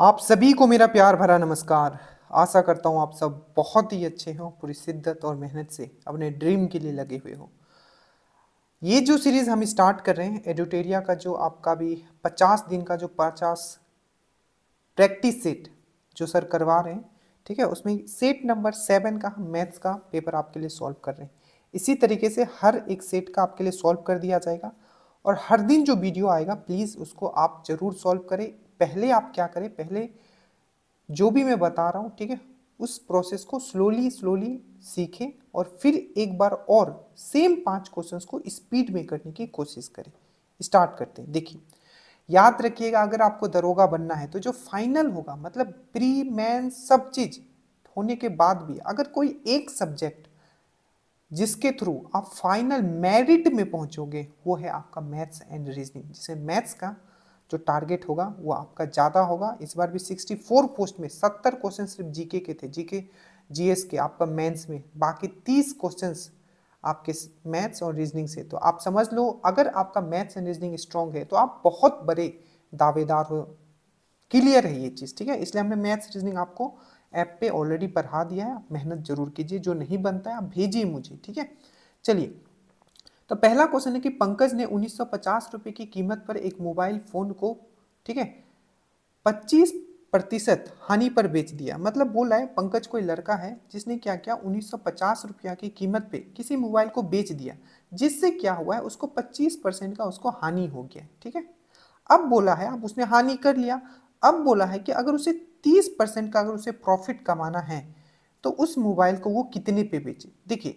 आप सभी को मेरा प्यार भरा नमस्कार आशा करता हूँ आप सब बहुत ही अच्छे हों पूरी शिद्दत और मेहनत से अपने ड्रीम के लिए लगे हुए हों ये जो सीरीज़ हम स्टार्ट कर रहे हैं एडिटेरिया का जो आपका भी पचास दिन का जो पचास प्रैक्टिस सेट जो सर करवा रहे हैं ठीक है उसमें सेट नंबर सेवन का हम मैथ्स का पेपर आपके लिए सॉल्व कर रहे हैं इसी तरीके से हर एक सेट का आपके लिए सॉल्व कर दिया जाएगा और हर दिन जो वीडियो आएगा प्लीज़ उसको आप ज़रूर सॉल्व करें पहले आप क्या करें पहले जो भी मैं बता रहा हूँ ठीक है उस प्रोसेस को स्लोली स्लोली सीखें और फिर एक बार और सेम पांच क्वेश्चंस को स्पीड में करने की कोशिश करें स्टार्ट करते हैं देखिए याद रखिएगा अगर आपको दरोगा बनना है तो जो फाइनल होगा मतलब प्री मैन सब चीज होने के बाद भी अगर कोई एक सब्जेक्ट जिसके थ्रू आप फाइनल मेरिट में पहुंचोगे वो है आपका मैथ्स एंड रीजनिंग जिसे मैथ्स का जो टारगेट होगा वो आपका ज़्यादा होगा इस बार भी 64 पोस्ट में 70 क्वेश्चन सिर्फ जीके के थे जीके जीएस के आपका मेंस में बाकी 30 क्वेश्चन आपके मैथ्स और रीजनिंग से तो आप समझ लो अगर आपका मैथ्स एंड रीजनिंग स्ट्रांग है तो आप बहुत बड़े दावेदार हो क्लियर है ये चीज़ ठीक है इसलिए हमने मैथ्स रीजनिंग आपको ऐप पे ऑलरेडी पढ़ा दिया है आप मेहनत जरूर कीजिए जो नहीं बनता है आप भेजिए मुझे ठीक है चलिए तो पहला क्वेश्चन है कि पंकज ने उन्नीस रुपए की कीमत पर एक मोबाइल फोन को ठीक है पच्चीस प्रतिशत हानि पर बेच दिया मतलब बोला है पंकज कोई लड़का है जिसने क्या किया उन्नीस रुपया की कीमत पे किसी मोबाइल को बेच दिया जिससे क्या हुआ है उसको 25 परसेंट का उसको हानि हो गया ठीक है अब बोला है अब उसने हानि कर लिया अब बोला है कि अगर उसे 30 परसेंट का अगर उसे प्रॉफिट कमाना है तो उस मोबाइल को वो कितने पे बेचे देखिए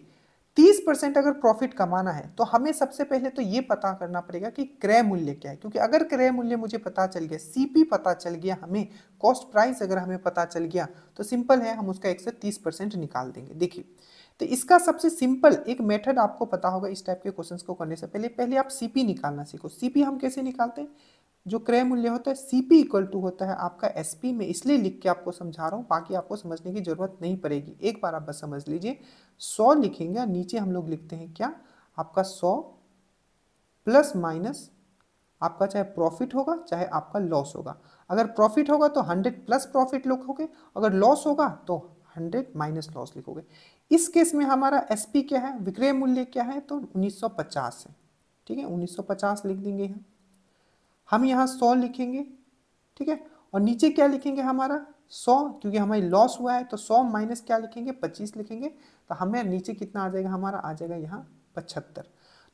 तीस परसेंट अगर प्रॉफिट कमाना है तो हमें सबसे पहले तो ये पता करना पड़ेगा कि क्रय मूल्य क्या है क्योंकि अगर क्रय मूल्य मुझे पता चल गया सीपी पता चल गया हमें कॉस्ट प्राइस अगर हमें पता चल गया तो सिंपल है हम उसका एक से तीस परसेंट निकाल देंगे देखिए तो इसका सबसे सिंपल एक मेथड आपको पता होगा इस टाइप के क्वेश्चंस को करने से पहले पहले आप सीपी निकालना सीखो सीपी हम कैसे निकालते हैं जो क्रय मूल्य होता है सीपी इक्वल टू होता है आपका एसपी में इसलिए लिख के आपको समझा रहा हूँ बाकी आपको समझने की जरूरत नहीं पड़ेगी एक बार आप बस समझ लीजिए सौ लिखेंगे और नीचे हम लोग लिखते हैं क्या आपका सौ प्लस माइनस आपका चाहे प्रॉफिट होगा चाहे आपका लॉस होगा अगर प्रॉफिट होगा तो हंड्रेड प्लस प्रॉफिट लिखोगे अगर लॉस होगा तो हंड्रेड माइनस लॉस लिखोगे इस केस में हमारा पी क्या है विक्रय मूल्य क्या है तो पचास है ठीक है पचास लिख देंगे हम हम यहाँ सौ लिखेंगे ठीक है और नीचे क्या लिखेंगे हमारा सौ क्योंकि हमारी लॉस हुआ है तो सौ माइनस क्या लिखेंगे पच्चीस लिखेंगे तो हमें नीचे कितना आ जाएगा हमारा आ जाएगा यहाँ पचहत्तर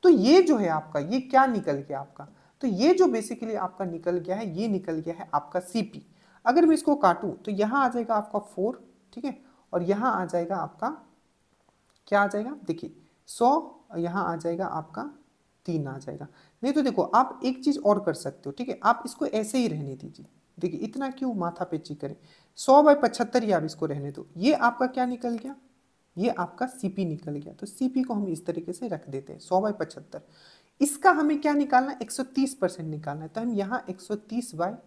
तो ये जो है आपका ये क्या निकल गया आपका तो ये जो बेसिकली आपका निकल गया है ये निकल गया है आपका सीपी अगर मैं इसको काटूँ तो यहाँ आ जाएगा आपका फोर ठीक है और यहाँ आ जाएगा आपका क्या आ जाएगा देखिए सौ यहाँ आ जाएगा आपका तीन आ जाएगा नहीं तो देखो आप एक चीज़ और कर सकते हो ठीक है आप इसको ऐसे ही रहने दीजिए देखिए इतना क्यों माथा पेची करें सौ बाई पचहत्तर ही आप इसको रहने दो ये आपका क्या निकल गया ये आपका सीपी निकल गया तो सीपी को हम इस तरीके से रख देते हैं सौ बाई पचहत्तर इसका हमें क्या निकालना है तीस परसेंट निकालना है तो हम यहाँ तीस बाय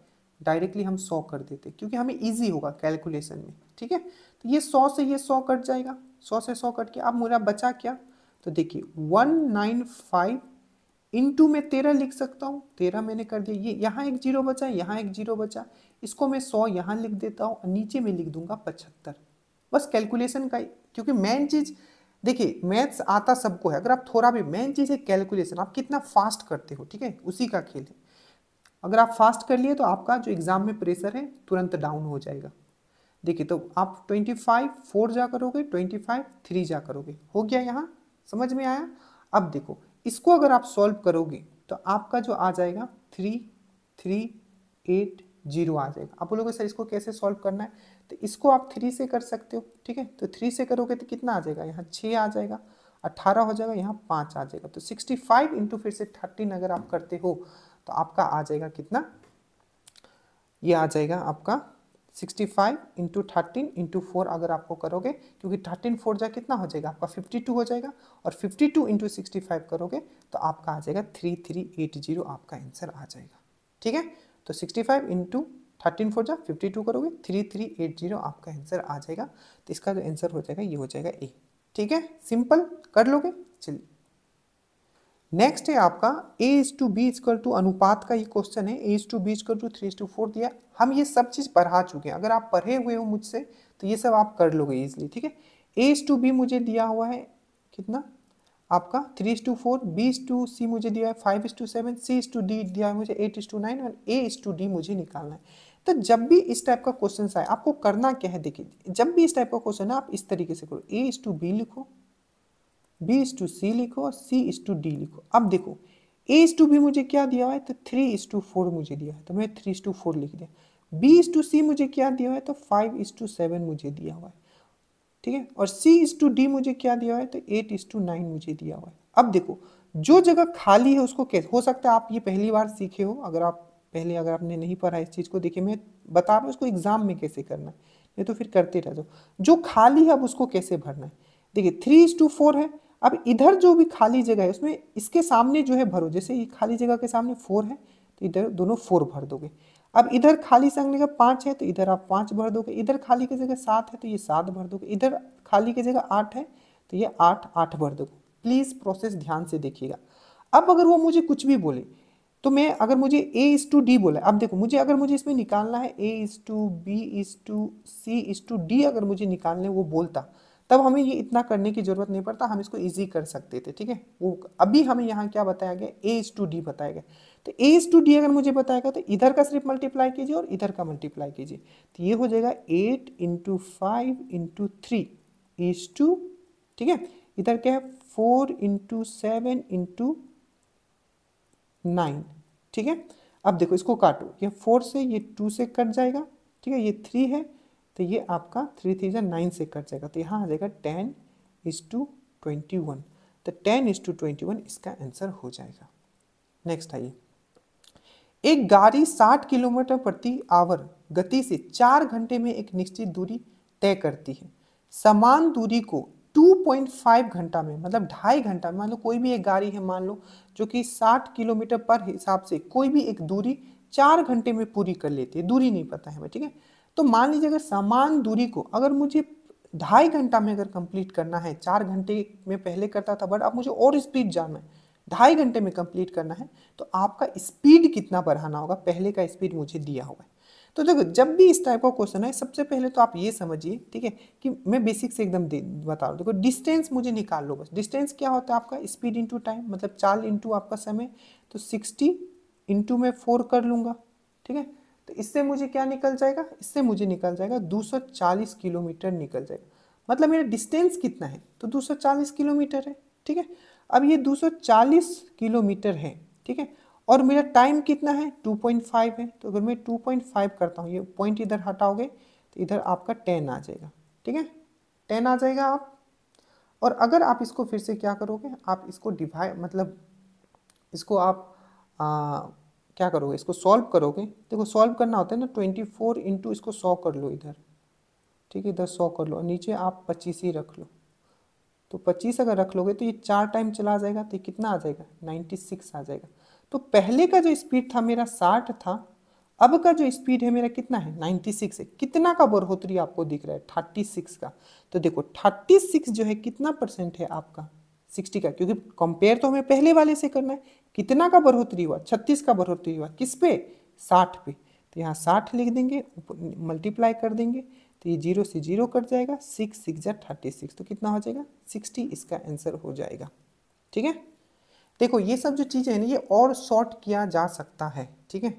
डायरेक्टली हम 100 कर देते हैं क्योंकि हमें इजी होगा कैलकुलेशन में ठीक है तो ये 100 से ये 100 कट जाएगा 100 से 100 कट के अब मेरा बचा क्या तो देखिए फाइव टू में तेरह लिख सकता हूँ तेरह मैंने कर दिया ये यहाँ एक जीरो बचा यहाँ एक जीरो बचा इसको मैं सौ यहाँ लिख देता हूँ और नीचे में लिख दूंगा पचहत्तर बस कैलकुलेशन का क्योंकि मेन चीज़ देखिए मैथ्स आता सबको है अगर आप थोड़ा भी मेन चीज़ है कैलकुलेशन आप कितना फास्ट करते हो ठीक है उसी का खेल है अगर आप फास्ट कर लिए तो आपका जो एग्ज़ाम में प्रेशर है तुरंत डाउन हो जाएगा देखिए तो आप ट्वेंटी फाइव फोर जा करोगे ट्वेंटी फाइव थ्री जा करोगे हो गया यहाँ समझ में आया अब देखो इसको अगर आप सॉल्व करोगे तो आपका जो आ जाएगा थ्री थ्री एट जीरो आ जाएगा आप बोलोगे सर इसको कैसे सॉल्व करना है तो इसको आप थ्री से कर सकते हो ठीक है तो थ्री से करोगे तो कितना आ जाएगा यहाँ छः आ जाएगा अट्ठारह हो जाएगा यहाँ पाँच आ जाएगा तो सिक्सटी फाइव इंटू फिर से थर्टीन अगर आप करते हो तो आपका आ जाएगा कितना ये आ जाएगा आपका 65 इंटू थर्टीन इंटू फोर अगर आपको करोगे क्योंकि थर्टीन फोर जा कितना हो जाएगा आपका 52 हो जाएगा और 52 टू इंटू सिक्सटी करोगे तो आपका आ जाएगा 3380 आपका आंसर आ जाएगा ठीक है तो 65 फाइव इंटू थर्टीन फोर जा फिफ्टी टू करोगे थ्री थ्री एट जीरो आपका आंसर आ जाएगा तो इसका जो आंसर हो जाएगा ये हो जाएगा ए ठीक है सिंपल कर लोगे चलिए नेक्स्ट है आपका A is to B equal to अनुपात का ये क्वेश्चन है A is to B equal to three is to four दिया हम ये सब चीज़ पढ़ा चुके हैं अगर आप पढ़े हुए हो मुझसे तो ये सब आप कर लोगे ईजिली ठीक है ए इज टू बी मुझे दिया हुआ है कितना आपका three is to four B is to C मुझे दिया है five is to seven C is to D दिया है मुझे एट इज टू नाइन और ए इज टू डी मुझे निकालना है तो जब भी इस टाइप का क्वेश्चन आए आपको करना क्या है देखिए जब भी इस टाइप का क्वेश्चन है आप इस तरीके से करो ए इज टू बी लिखो बी इस टू सी लिखो और सी इस टू डी लिखो अब देखो ए इस टू B मुझे क्या दिया हुआ है तो थ्री इज टू फोर मुझे दिया है तो मैं थ्री इज टू फोर लिख दिया बी इस टू सी मुझे क्या दिया हुआ है तो फाइव इस टू सेवन मुझे दिया हुआ है ठीक है और सी इस टू डी मुझे क्या दिया हुआ है तो एट इस टू नाइन मुझे दिया हुआ है अब देखो जो जगह खाली है उसको कैसे हो सकता है आप ये पहली बार सीखे हो अगर आप पहले अगर आपने नहीं पढ़ा इस चीज़ को देखिए मैं बता रहा हूँ उसको एग्जाम में कैसे करना है नहीं तो फिर करते रह जाओ जो खाली है अब उसको कैसे भरना है देखिए थ्री इज टू फोर है अब इधर जो भी खाली जगह है उसमें इसके सामने जो है भरो जैसे ये खाली जगह के सामने फोर है तो इधर दोनों फोर भर दोगे अब इधर खाली संग का पाँच है तो इधर आप पाँच भर दोगे इधर खाली की जगह सात है तो ये सात भर दोगे इधर खाली की जगह आठ है तो ये आठ आठ भर दोगे प्लीज़ प्रोसेस ध्यान से देखिएगा अब अगर वो मुझे कुछ भी बोले तो मैं अगर मुझे ए इज टू डी बोला अब देखो मुझे अगर मुझे इसमें निकालना है A is to B is to C is to D अगर मुझे निकालने वो बोलता तब हमें ये इतना करने की ज़रूरत नहीं पड़ता हम इसको ईजी कर सकते थे ठीक है वो अभी हमें यहाँ क्या बताया गया ए इज टू डी बताया गया तो ए इज टू डी अगर मुझे बताया गया तो इधर का सिर्फ मल्टीप्लाई कीजिए और इधर का मल्टीप्लाई कीजिए तो ये हो जाएगा eight into five into three is to ठीक है इधर क्या है four into seven into nine ठीक है अब देखो इसको काटो ये फोर से ये टू से कट जाएगा ठीक है ये थ्री है तो ये आपका थ्री थ्री ज़ा नाइन से कट जाएगा तो यहाँ आ जाएगा ten is to twenty one तो ten is to twenty one इसका आंसर हो जाएगा नेक्स्ट आइए एक गाड़ी साठ किलोमीटर प्रति आवर गति से चार घंटे में एक निश्चित दूरी तय करती है समान दूरी को 2.5 घंटा में मतलब ढाई घंटा में मान लो कोई भी एक गाड़ी है मान लो जो कि 60 किलोमीटर पर हिसाब से कोई भी एक दूरी चार घंटे में पूरी कर लेती है दूरी नहीं पता है ठीक है तो मान लीजिए अगर समान दूरी को अगर मुझे ढाई घंटा में अगर कंप्लीट करना है चार घंटे में पहले करता था बट अब मुझे और स्पीड जाना है ढाई घंटे में कंप्लीट करना है तो आपका स्पीड कितना बढ़ाना होगा पहले का स्पीड मुझे दिया हुआ है तो देखो जब भी इस टाइप का क्वेश्चन है सबसे पहले तो आप ये समझिए ठीक है कि मैं बेसिक से एकदम बता रहा हूँ देखो डिस्टेंस मुझे निकाल लो बस डिस्टेंस क्या होता है आपका स्पीड इंटू टाइम मतलब चाल इंटू आपका समय तो सिक्सटी इंटू में फोर कर लूँगा ठीक है तो इससे मुझे क्या निकल जाएगा इससे मुझे निकल जाएगा 240 किलोमीटर निकल जाएगा मतलब मेरा डिस्टेंस कितना है तो 240 किलोमीटर है ठीक है अब ये 240 किलोमीटर है ठीक है और मेरा टाइम कितना है 2.5 है तो अगर मैं 2.5 करता हूँ ये पॉइंट इधर हटाओगे तो इधर आपका टेन आ जाएगा ठीक है टेन आ जाएगा आप और अगर आप इसको फिर से क्या करोगे आप इसको डिवाइड मतलब इसको आप आ, क्या करोगे इसको सॉल्व करोगे देखो सॉल्व करना होता है ना ट्वेंटी फोर इंटू इसको सौ कर लो इधर ठीक है इधर सौ कर लो और नीचे आप पच्चीस ही रख लो तो पच्चीस अगर रख लोगे तो ये चार टाइम चला जाएगा तो ये कितना आ जाएगा नाइन्टी सिक्स आ जाएगा तो पहले का जो स्पीड था मेरा साठ था अब का जो स्पीड है मेरा कितना है नाइन्टी सिक्स है कितना का बढ़ोतरी आपको दिख रहा है थर्टी सिक्स का तो देखो थर्टी सिक्स जो है कितना परसेंट है आपका सिक्सटी का क्योंकि कंपेयर तो हमें पहले वाले से करना है कितना का बढ़ोतरी हुआ छत्तीस का बढ़ोतरी हुआ किस पे साठ पे तो यहाँ साठ लिख देंगे मल्टीप्लाई कर देंगे तो ये जीरो से जीरो कट जाएगा सिक्स सिक्स जै थर्टी सिक्स तो कितना हो जाएगा सिक्सटी इसका आंसर हो जाएगा ठीक है देखो ये सब जो चीज़ें हैं ना ये और शॉर्ट किया जा सकता है ठीक है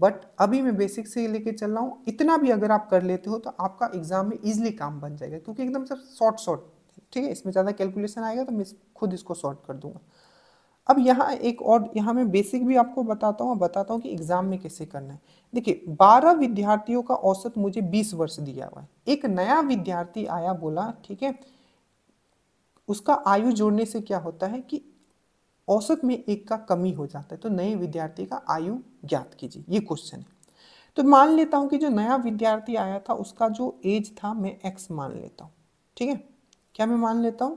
बट अभी मैं बेसिक से लेके चल रहा हूँ इतना भी अगर आप कर लेते हो तो आपका एग्जाम में इजिली काम बन जाएगा क्योंकि एकदम सब शॉर्ट शॉर्ट ठीक है इसमें ज़्यादा कैलकुलेशन आएगा तो मैं खुद इसको सॉर्ट कर दूंगा अब यहाँ एक और यहाँ मैं बेसिक भी आपको बताता हूँ बताता हूँ कि एग्जाम में कैसे करना है देखिए 12 विद्यार्थियों का औसत मुझे 20 वर्ष दिया हुआ है एक नया विद्यार्थी आया बोला ठीक है उसका आयु जोड़ने से क्या होता है कि औसत में एक का कमी हो जाता है तो नए विद्यार्थी का आयु ज्ञात कीजिए ये क्वेश्चन है तो मान लेता हूँ कि जो नया विद्यार्थी आया था उसका जो एज था मैं एक्स मान लेता हूँ ठीक है क्या मैं मान लेता हूँ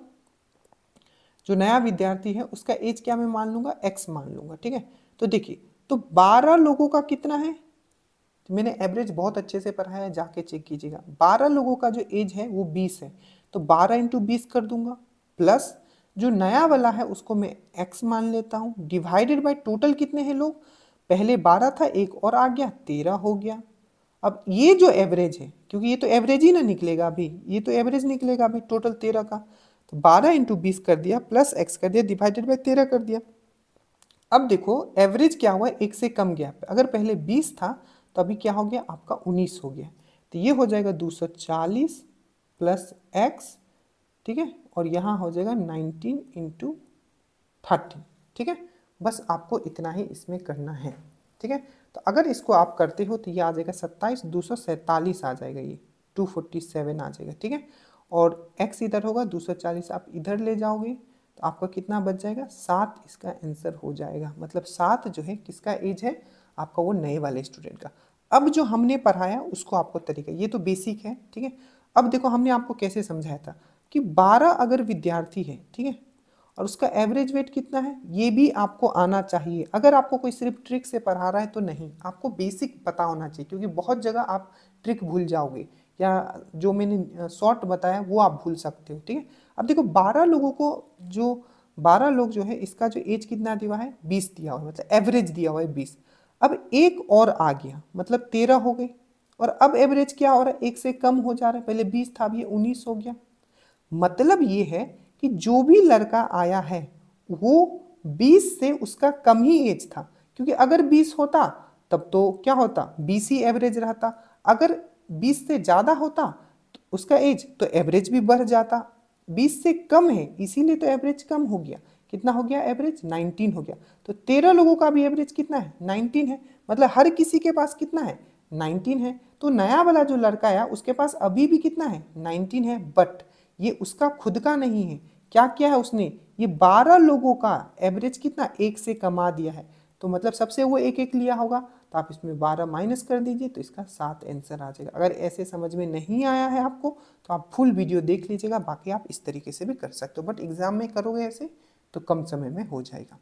जो नया विद्यार्थी है उसका एज क्या मैं मान लूंगा एक्स मान लूंगा ठीक है तो देखिए तो बारह लोगों का कितना है तो मैंने एवरेज बहुत अच्छे से पढ़ा है जाके चेक कीजिएगा बारह लोगों का जो एज है वो बीस है तो बारह इंटू बीस कर दूंगा प्लस जो नया वाला है उसको मैं एक्स मान लेता हूँ डिवाइडेड बाई टोटल कितने हैं लोग पहले बारह था एक और आ गया तेरह हो गया अब ये जो एवरेज है क्योंकि ये तो एवरेज ही ना निकलेगा अभी ये तो एवरेज निकलेगा अभी टोटल तेरह का तो बारह इंटू बीस कर दिया प्लस एक्स कर दिया डिवाइडेड बाई तेरह कर दिया अब देखो एवरेज क्या हुआ एक से कम गया अगर पहले बीस था तो अभी क्या हो गया आपका उन्नीस हो गया तो ये हो जाएगा दो सौ चालीस प्लस एक्स ठीक है और यहाँ हो जाएगा नाइनटीन इंटू थर्टी ठीक है बस आपको इतना ही इसमें करना है ठीक है तो अगर इसको आप करते हो तो ये आ जाएगा सत्ताईस दो सौ सैंतालीस आ जाएगा ये टू फोर्टी सेवन आ जाएगा ठीक है और एक्स इधर होगा दो सौ चालीस आप इधर ले जाओगे तो आपका कितना बच जाएगा सात इसका आंसर हो जाएगा मतलब सात जो है किसका एज है आपका वो नए वाले स्टूडेंट का अब जो हमने पढ़ाया उसको आपको तरीका ये तो बेसिक है ठीक है अब देखो हमने आपको कैसे समझाया था कि बारह अगर विद्यार्थी है ठीक है और उसका एवरेज वेट कितना है ये भी आपको आना चाहिए अगर आपको कोई सिर्फ ट्रिक से पढ़ा रहा है तो नहीं आपको बेसिक पता होना चाहिए क्योंकि बहुत जगह आप ट्रिक भूल जाओगे या जो मैंने शॉर्ट बताया वो आप भूल सकते हो ठीक है अब देखो बारह लोगों को जो बारह लोग जो है इसका जो एज कितना दिया है बीस दिया हुआ है मतलब एवरेज दिया हुआ है बीस अब एक और आ गया मतलब तेरह हो गए और अब एवरेज क्या हो रहा है एक से कम हो जा रहा है पहले बीस था अब ये उन्नीस हो गया मतलब ये है कि जो भी लड़का आया है वो 20 से उसका कम ही एज था क्योंकि अगर 20 होता तब तो क्या होता बीस ही एवरेज रहता अगर 20 से ज़्यादा होता तो उसका एज तो एवरेज भी बढ़ जाता 20 से कम है इसीलिए तो एवरेज कम हो गया कितना हो गया एवरेज 19 हो गया तो 13 लोगों का भी एवरेज कितना है 19 है मतलब हर किसी के पास कितना है 19 है तो नया वाला जो लड़का आया उसके पास अभी भी कितना है 19 है बट ये उसका खुद का नहीं है क्या किया है उसने ये बारह लोगों का एवरेज कितना एक से कमा दिया है तो मतलब सबसे वो एक एक लिया होगा तो आप इसमें बारह माइनस कर दीजिए तो इसका सात आंसर आ जाएगा अगर ऐसे समझ में नहीं आया है आपको तो आप फुल वीडियो देख लीजिएगा बाकी आप इस तरीके से भी कर सकते हो बट एग्जाम में करोगे ऐसे तो कम समय में हो जाएगा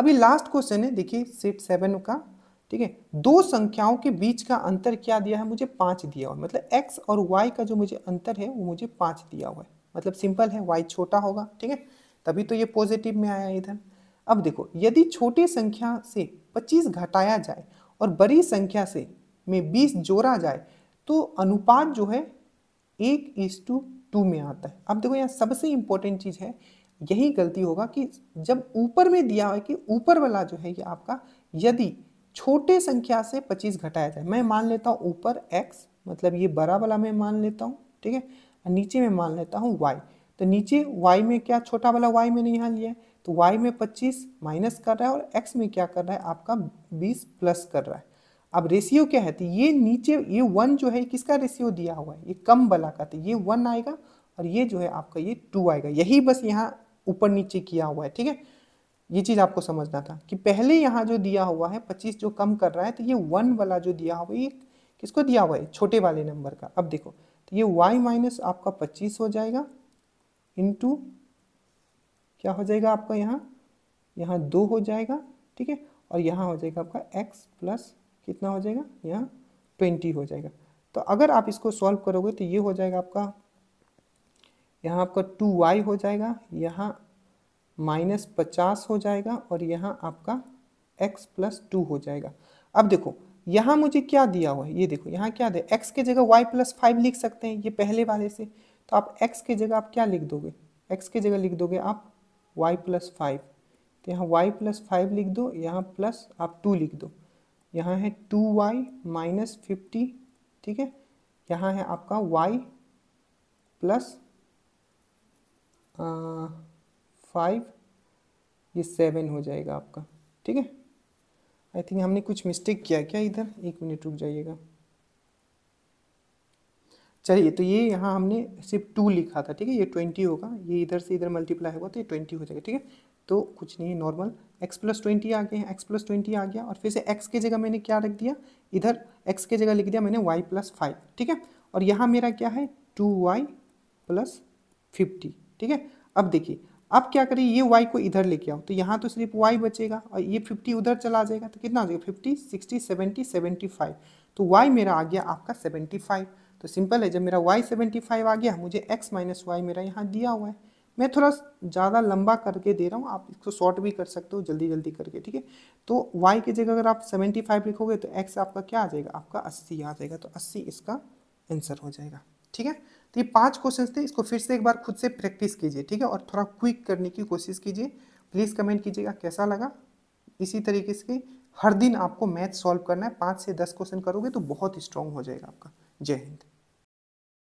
अभी लास्ट क्वेश्चन है देखिए सेट सेवन का ठीक है दो संख्याओं के बीच का अंतर क्या दिया है मुझे पाँच दिया हुआ है मतलब एक्स और वाई का जो मुझे अंतर है वो मुझे पाँच दिया हुआ है मतलब सिंपल है वाई छोटा होगा ठीक है तभी तो ये पॉजिटिव में आया इधर अब देखो यदि छोटी संख्या से पच्चीस घटाया जाए और बड़ी संख्या से में बीस जोड़ा जाए तो अनुपात जो है एक इस टू टू में आता है अब देखो यहाँ सबसे इम्पोर्टेंट चीज़ है यही गलती होगा कि जब ऊपर में दिया हुआ है कि ऊपर वाला जो है ये आपका यदि छोटे संख्या से पच्चीस घटाया जाए मैं मान लेता हूँ ऊपर एक्स मतलब ये बड़ा वाला मैं मान लेता हूँ ठीक है और नीचे में मान लेता हूँ वाई तो नीचे वाई में क्या छोटा वाला वाई मैंने यहाँ लिया है तो वाई में पच्चीस माइनस कर रहा है और एक्स में क्या कर रहा है आपका बीस प्लस कर रहा है अब रेशियो क्या है तो ये नीचे ये वन जो है किसका रेशियो दिया हुआ है ये कम वाला का तो ये वन आएगा और ये जो है आपका ये टू आएगा यही बस यहाँ ऊपर नीचे किया हुआ है ठीक है ये चीज़ आपको समझना था कि पहले यहाँ जो दिया हुआ है पच्चीस जो कम कर रहा है तो ये वन वाला जो दिया हुआ है ये किसको दिया हुआ है छोटे वाले नंबर का अब देखो तो ये वाई माइनस आपका पच्चीस हो जाएगा इंटू क्या हो जाएगा आपका यहाँ यहाँ दो हो जाएगा ठीक है और यहाँ हो जाएगा आपका एक्स प्लस कितना हो जाएगा यहाँ ट्वेंटी हो जाएगा तो अगर आप इसको सॉल्व करोगे तो ये हो जाएगा आपका यहाँ आपका टू वाई हो जाएगा यहाँ माइनस पचास हो जाएगा और यहाँ आपका एक्स प्लस टू हो जाएगा अब देखो यहाँ मुझे क्या दिया हुआ है ये देखो यहाँ क्या दे एक्स की जगह वाई प्लस फाइव लिख सकते हैं ये पहले वाले से तो आप एक्स की जगह आप क्या लिख दोगे एक्स की जगह लिख दोगे आप वाई प्लस फाइव तो यहाँ वाई प्लस फाइव लिख दो यहाँ प्लस आप टू लिख दो यहाँ है टू वाई माइनस फिफ्टी ठीक है यहाँ है आपका वाई प्लस आ, फाइव ये सेवन हो जाएगा आपका ठीक है आई थिंक हमने कुछ मिस्टेक किया क्या इधर एक मिनट रुक जाइएगा चलिए तो ये यहाँ हमने सिर्फ टू लिखा था ठीक है ये ट्वेंटी होगा ये इधर से इधर मल्टीप्लाई होगा तो ये ट्वेंटी हो जाएगा ठीक है तो कुछ नहीं है नॉर्मल एक्स प्लस ट्वेंटी आ गया एक्स प्लस ट्वेंटी आ गया और फिर से एक्स की जगह मैंने क्या रख दिया इधर एक्स की जगह लिख दिया मैंने वाई प्लस फाइव ठीक है और यहाँ मेरा क्या है टू वाई प्लस फिफ्टी ठीक है अब देखिए अब क्या करें ये वाई को इधर लेके आओ तो यहाँ तो सिर्फ वाई बचेगा और ये फिफ्टी उधर चला जाएगा तो कितना हो जाएगा fifty sixty seventy seventy five तो वाई मेरा आ गया आपका सेवेंटी फाइव तो सिंपल है जब मेरा वाई सेवेंटी फाइव आ गया मुझे एक्स माइनस वाई मेरा यहाँ दिया हुआ है मैं थोड़ा ज़्यादा लंबा करके दे रहा हूँ आप इसको शॉर्ट भी कर सकते हो जल्दी जल्दी करके ठीक है तो y की जगह अगर आप 75 लिखोगे तो x आपका क्या आ जाएगा आपका 80 आ जाएगा तो 80 इसका आंसर हो जाएगा ठीक है तो ये पांच क्वेश्चन थे इसको फिर से एक बार खुद से प्रैक्टिस कीजिए ठीक है और थोड़ा क्विक करने की कोशिश कीजिए प्लीज़ कमेंट कीजिएगा कैसा लगा इसी तरीके से हर दिन आपको मैथ सॉल्व करना है पाँच से दस क्वेश्चन करोगे तो बहुत स्ट्रांग हो जाएगा आपका जय हिंद